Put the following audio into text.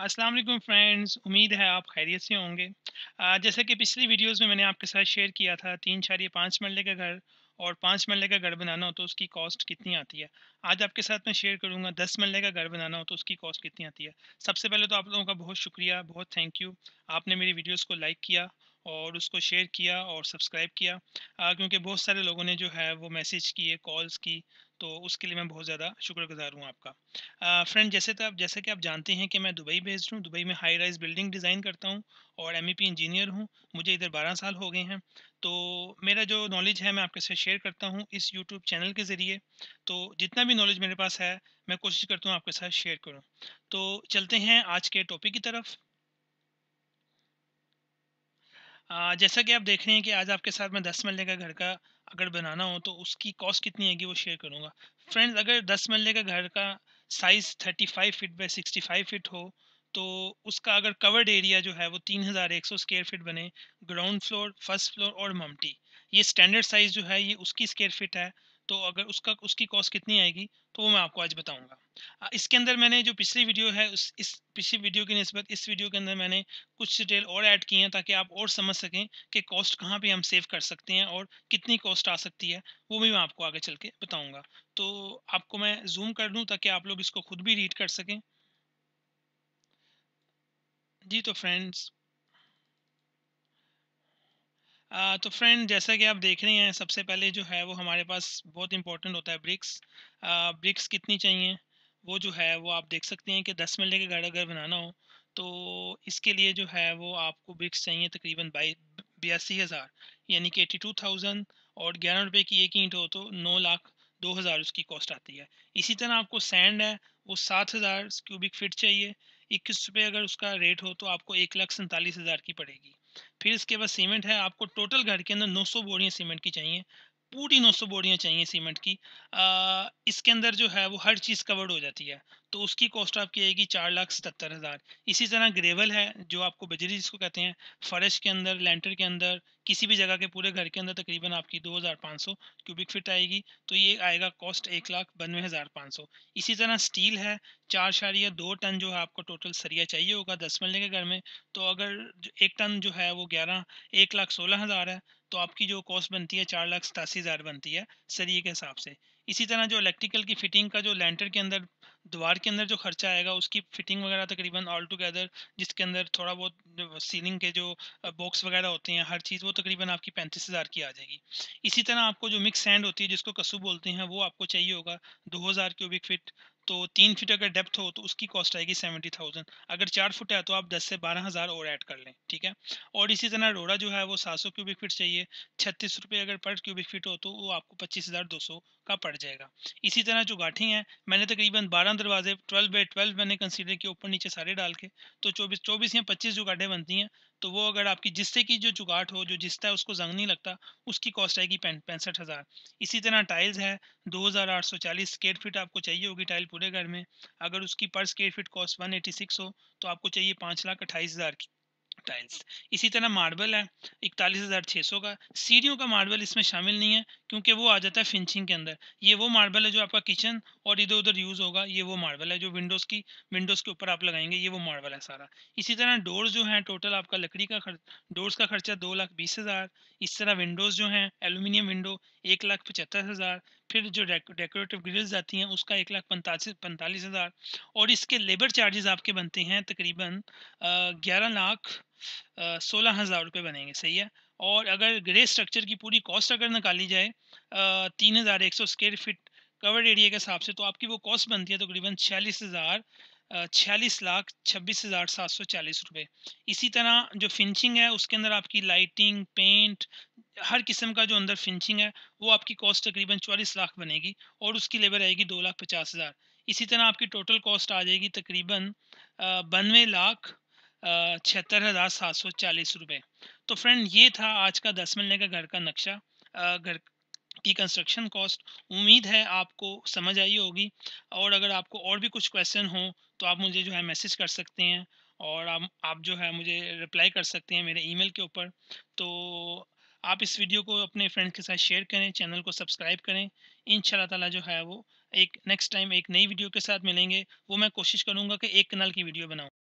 अस्सलाम वालेकुम फ्रेंड्स उम्मीद है आप खैरियत से होंगे जैसे कि पिछली वीडियोस में मैंने आपके साथ शेयर किया था तीन या पाँच मरले का घर और पाँच मरले का घर बनाना हो तो उसकी कॉस्ट कितनी आती है आज आपके साथ मैं शेयर करूंगा दस मरले का घर बनाना हो तो उसकी कॉस्ट कितनी आती है सबसे पहले तो आप लोगों का बहुत शुक्रिया बहुत थैंक यू आपने मेरी वीडियोज़ को लाइक किया और उसको शेयर किया और सब्सक्राइब किया क्योंकि बहुत सारे लोगों ने जो है वो मैसेज किए कॉल्स की तो उसके लिए मैं बहुत ज़्यादा शुक्रगुजार हूँ आपका फ्रेंड जैसे तो आप जैसे कि आप जानते हैं कि मैं दुबई बेस्ड हूँ दुबई में हाई राइज बिल्डिंग डिज़ाइन करता हूँ और एम इंजीनियर e हूँ मुझे इधर बारह साल हो गए हैं तो मेरा जो नॉलेज है मैं आपके साथ शेयर करता हूँ इस यूट्यूब चैनल के ज़रिए तो जितना भी नॉलेज मेरे पास है मैं कोशिश करता हूँ आपके साथ शेयर करूँ तो चलते हैं आज के टॉपिक की तरफ जैसा कि आप देख रहे हैं कि आज आपके साथ मैं दस मल्ले का घर का अगर बनाना हो तो उसकी कॉस्ट कितनी आएगी वो शेयर करूँगा फ्रेंड्स अगर दस मल्ले का घर का size thirty five feet by sixty five feet हो तो उसका अगर कवर्ड एरिया जो है वो तीन हज़ार एक सौ स्केयर फिट बने ग्राउंड फ्लोर फर्स्ट फ्लोर और ममटी ये स्टैंडर्ड साइज़ जो है ये उसकी स्केयर फिट है तो अगर उसका उसकी कॉस्ट कितनी आएगी तो वो मैं आपको आज बताऊंगा इसके अंदर मैंने जो पिछली वीडियो है उस इस पिछली वीडियो की नस्बत इस वीडियो के अंदर मैंने कुछ डिटेल और ऐड की हैं ताकि आप और समझ सकें कि कॉस्ट कहाँ पे हम सेव कर सकते हैं और कितनी कॉस्ट आ सकती है वो भी मैं आपको आगे चल के बताऊँगा तो आपको मैं जूम कर लूँ ताकि आप लोग इसको खुद भी रीड कर सकें जी तो फ्रेंड्स तो फ्रेंड जैसा कि आप देख रहे हैं सबसे पहले जो है वो हमारे पास बहुत इंपॉर्टेंट होता है ब्रिक्स आ, ब्रिक्स कितनी चाहिए वो जो है वो आप देख सकते हैं कि दस मिले के घर अगर बनाना हो तो इसके लिए जो है वो आपको ब्रिक्स चाहिए तकरीबन बाई बयासी हज़ार यानी कि एटी टू थाउजेंड और ग्यारह रुपये की एक ईंट हो तो नौ लाख दो हज़ार उसकी कॉस्ट आती है इसी तरह आपको सैंड है वो सात हज़ार क्यूबिक फिट चाहिए इक्कीस रुपये अगर उसका रेट हो तो आपको एक लाख सैंतालीस हज़ार की पड़ेगी फिर इसके बाद सीमेंट है आपको टोटल घर के अंदर 900 बोरियाँ सीमेंट की चाहिए पूरी 900 बोरियाँ चाहिए सीमेंट की आ, इसके अंदर जो है वो हर चीज़ कवर्ड हो जाती है तो उसकी कॉस्ट आपकी आएगी चार लाख सतर हज़ार इसी तरह ग्रेवल है जो आपको बजरी जिसको कहते हैं फर्श के अंदर लेंटर के अंदर किसी भी जगह के पूरे घर के अंदर तकरीबन आपकी 2500 क्यूबिक फिट आएगी तो ये आएगा कॉस्ट एक लाख बानवे हज़ार पाँच सौ इसी तरह स्टील है चार शारिया दो टन जो है आपको टोटल सरिया चाहिए होगा दस मल्ले के घर में तो अगर एक टन जो है वो ग्यारह एक लाख सोलह हज़ार है तो आपकी जो कॉस्ट बनती है चार लाख सतासी हज़ार बनती है सरिये के हिसाब से इसी तरह जो इलेक्ट्रिकल की फिटिंग का जो लेंटर के अंदर द्वार के अंदर जो खर्चा आएगा उसकी फिटिंग वगैरह तकरीबन ऑल टुगेदर जिसके अंदर थोड़ा बहुत सीलिंग के जो बॉक्स वगैरह होते हैं हर चीज़ वो तकरीबन आपकी पैंतीस हज़ार की आ जाएगी इसी तरह आपको जो मिक्स सैंड होती है जिसको कसू बोलते हैं वो आपको चाहिए होगा दो हज़ार क्यूबिक फिट तो तीन फीट अगर डेप्थ हो तो उसकी कॉस्ट आएगी सेवेंटी थाउजेंड अगर चार फुट है तो आप दस से बारह हज़ार और ऐड कर लें ठीक है और इसी तरह रोड़ा जो है वो सात सौ क्यूबिक फीट चाहिए छत्तीस रुपये अगर पर क्यूबिक फीट हो तो वो आपको पच्चीस हज़ार दो सौ का पड़ जाएगा इसी तरह जो गाठी हैं मैंने तकरीबन बारह दरवाजे ट्वेल्व बाई ट्वेल्व मैंने कंसिडर किए ऊपर नीचे सारे डाल के तो चौबीस चौबीस या पच्चीस जो गाठें बनती हैं तो वो अगर आपकी जिससे की जो जुगाट हो जो जिसता है उसको जंग नहीं लगता उसकी कॉस्ट आएगी पैंसठ हज़ार इसी तरह टाइल्स है दो हज़ार आठ सौ चालीस स्केयर फीट आपको चाहिए होगी टाइल पूरे घर में अगर उसकी पर square feet cost one eighty six हो तो आपको चाहिए पाँच लाख अट्ठाईस हज़ार की टाइल्स इसी तरह मार्बल है इकतालीस हज़ार छः सौ का सीढ़ियों का मार्बल इसमें शामिल नहीं है क्योंकि वो आ जाता है फिनिशिंग के अंदर ये वो मार्बल है जो आपका किचन और इधर उधर यूज़ होगा ये वो मार्बल है जो विंडोज़ की विंडोज़ के ऊपर आप लगाएंगे ये वो मार्बल है सारा इसी तरह डोर्स जो हैं टोटल आपका लकड़ी का खर्च डोर्स का खर्चा दो लाख बीस हज़ार इस तरह विंडोज़ जो हैं एलुमिनियम विंडो एक लाख पचहत्तर हज़ार फिर जो डेकोरेटिव ग्रिल्स आती हैं उसका एक लाख पैंतालीस पैंतालीस हज़ार और इसके लेबर चार्जेस आपके बनते हैं तकरीबन ग्यारह लाख सोलह हज़ार रुपये बनेंगे सही है और अगर ग्रे स्ट्रक्चर की पूरी कॉस्ट अगर निकाली जाए तीन हज़ार एक सौ स्क्वेयर फिट कवर्ड एरिया के हिसाब से तो आपकी वो कॉस्ट बनती है तकरीबन छियालीस हज़ार छियालीस लाख छब्बीस हज़ार सात सौ चालीस रुपये इसी तरह जो फिनिशिंग है उसके अंदर आपकी लाइटिंग पेंट हर किस्म का जो अंदर फिनिशिंग है वो आपकी कॉस्ट तकरीबन चौलीस लाख बनेगी और उसकी लेबर आएगी दो लाख पचास हज़ार इसी तरह आपकी टोटल कॉस्ट आ जाएगी तकरीबन बानवे लाख छिहत्तर हज़ार सात सौ चालीस रुपये तो फ्रेंड ये था आज का दस मिलने का घर का नक्शा घर की कंस्ट्रक्शन कॉस्ट उम्मीद है आपको समझ आई होगी और अगर आपको और भी कुछ क्वेश्चन हो तो आप मुझे जो है मैसेज कर सकते हैं और आप आप जो है मुझे रिप्लाई कर सकते हैं मेरे ईमेल के ऊपर तो आप इस वीडियो को अपने फ्रेंड्स के साथ शेयर करें चैनल को सब्सक्राइब करें इन ताला जो है वो एक नेक्स्ट टाइम एक नई वीडियो के साथ मिलेंगे वो मैं कोशिश करूँगा कि एक कनाल की वीडियो बनाऊँ